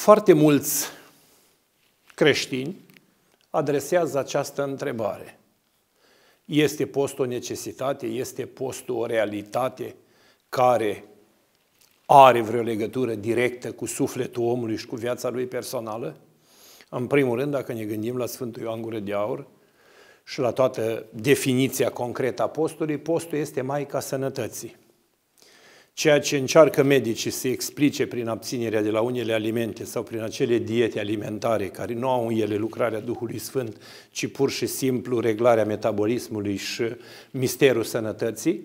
Foarte mulți creștini adresează această întrebare. Este post o necesitate? Este post o realitate care are vreo legătură directă cu sufletul omului și cu viața lui personală? În primul rând, dacă ne gândim la Sfântul Ioan Gură de Aur și la toată definiția concretă a postului, postul este Maica Sănătății ceea ce încearcă medicii să explice prin abținerea de la unele alimente sau prin acele diete alimentare care nu au în ele lucrarea Duhului Sfânt, ci pur și simplu reglarea metabolismului și misterul sănătății,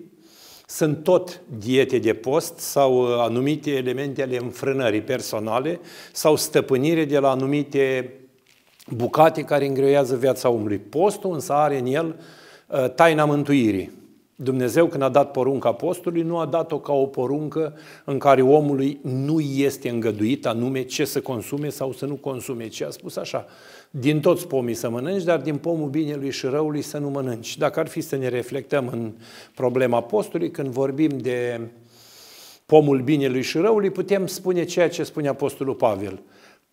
sunt tot diete de post sau uh, anumite elemente ale înfrânării personale sau stăpânire de la anumite bucate care îngreuiază viața omului. Postul însă are în el uh, taina mântuirii Dumnezeu, când a dat porunca apostolului, nu a dat-o ca o poruncă în care omului nu este îngăduit anume ce să consume sau să nu consume, ci a spus așa, din toți pomii să mănânci, dar din pomul binelui și răului să nu mănânci. Dacă ar fi să ne reflectăm în problema apostolului, când vorbim de pomul binelui și răului, putem spune ceea ce spune apostolul Pavel.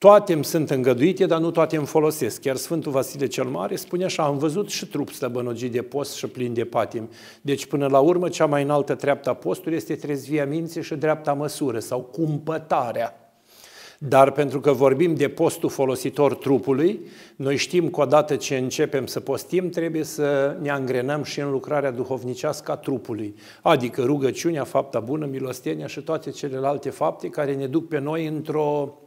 Toate îmi sunt îngăduite, dar nu toate îmi folosesc. Chiar Sfântul Vasile cel Mare spune așa, am văzut și trup slăbănogit de post și plin de patim. Deci până la urmă cea mai înaltă a postului este trezvia minții și dreapta măsură sau cumpătarea. Dar pentru că vorbim de postul folositor trupului, noi știm că odată ce începem să postim, trebuie să ne angrenăm și în lucrarea duhovnicească a trupului, adică rugăciunea, fapta bună, milostenia și toate celelalte fapte care ne duc pe noi într-o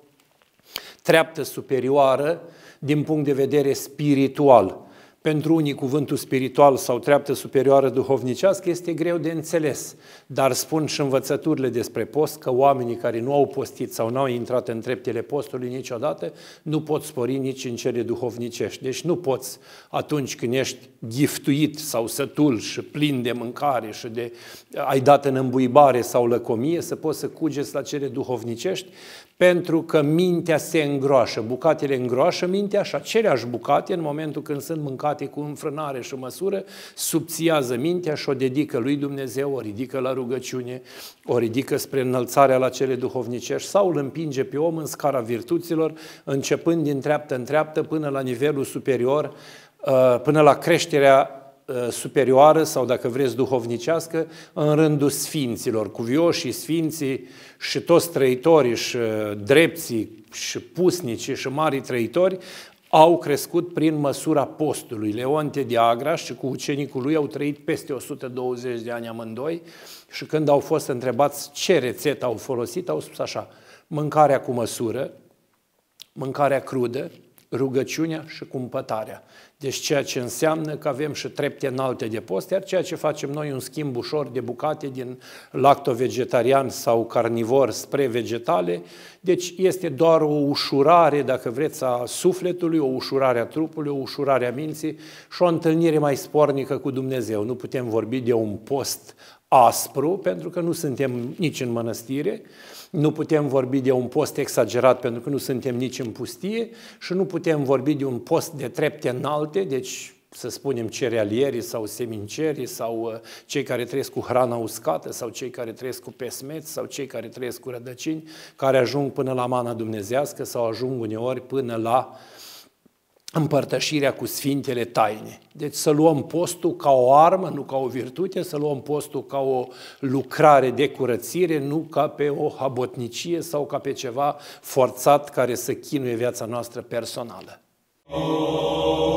treaptă superioară din punct de vedere spiritual. Pentru unii cuvântul spiritual sau treaptă superioară duhovnicească este greu de înțeles, dar spun și învățăturile despre post că oamenii care nu au postit sau nu au intrat în treptele postului niciodată nu pot spori nici în cele duhovnicești. Deci nu poți atunci când ești giftuit sau sătul și plin de mâncare și de ai dat în îmbuibare sau lăcomie să poți să cugeți la cele duhovnicești pentru că mintea se îngroașă, bucatele îngroașă mintea și aceleași bucate, în momentul când sunt mâncate cu înfrânare și măsură, subțiază mintea și o dedică lui Dumnezeu, o ridică la rugăciune, o ridică spre înălțarea la cele duhovnicești sau îl împinge pe om în scara virtuților, începând din treaptă în treaptă până la nivelul superior, uh, până la creșterea Eh, superioară sau, dacă vreți, duhovnicească în rândul sfinților, cuvioșii, sfinții și toți trăitorii și eh, drepții și pusnici și mari trăitori au crescut prin măsura postului. Leonte de Agra și cu ucenicul lui au trăit peste 120 de ani amândoi și când au fost întrebați ce rețetă au folosit, au spus așa, mâncarea cu măsură, mâncarea crudă, rugăciunea și cumpătarea. Deci ceea ce înseamnă că avem și trepte înalte de post, iar ceea ce facem noi un schimb ușor de bucate din lacto-vegetarian sau carnivor spre vegetale, deci este doar o ușurare, dacă vreți, a sufletului, o ușurare a trupului, o ușurare a minții și o întâlnire mai spornică cu Dumnezeu. Nu putem vorbi de un post aspru, pentru că nu suntem nici în mănăstire, nu putem vorbi de un post exagerat pentru că nu suntem nici în pustie și nu putem vorbi de un post de trepte înalte, deci să spunem cerealierii sau semincerii sau uh, cei care trăiesc cu hrana uscată sau cei care trăiesc cu pesmeți sau cei care trăiesc cu rădăcini, care ajung până la mana dumnezească sau ajung uneori până la uh, împărtășirea cu Sfintele Taine. Deci să luăm postul ca o armă, nu ca o virtute, să luăm postul ca o lucrare de curățire, nu ca pe o habotnicie sau ca pe ceva forțat care să chinuie viața noastră personală. Oh.